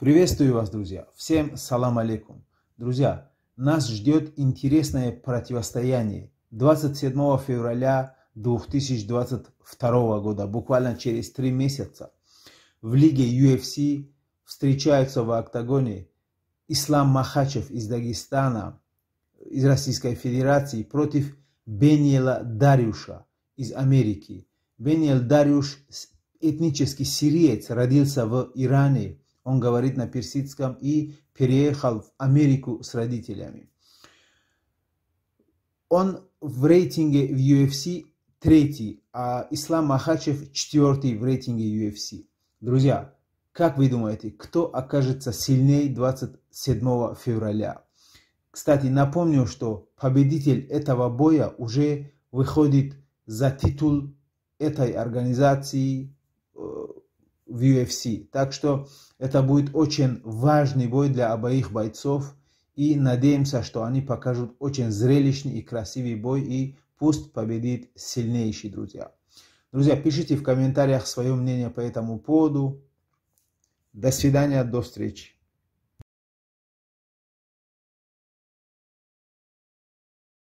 Приветствую вас, друзья! Всем салам алейкум! Друзья, нас ждет интересное противостояние 27 февраля 2022 года, буквально через три месяца. В лиге UFC встречаются в октагоне Ислам Махачев из Дагестана, из Российской Федерации, против Бениела Дарюша из Америки. Бениел Дарюш, этнический сириец, родился в Иране – он говорит на персидском и переехал в Америку с родителями. Он в рейтинге в UFC третий, а Ислам Махачев четвертый в рейтинге UFC. Друзья, как вы думаете, кто окажется сильнее 27 февраля? Кстати, напомню, что победитель этого боя уже выходит за титул этой организации в UFC. Так что это будет очень важный бой для обоих бойцов. И надеемся, что они покажут очень зрелищный и красивый бой. И пусть победит сильнейший, друзья. Друзья, пишите в комментариях свое мнение по этому поводу. До свидания, до встречи.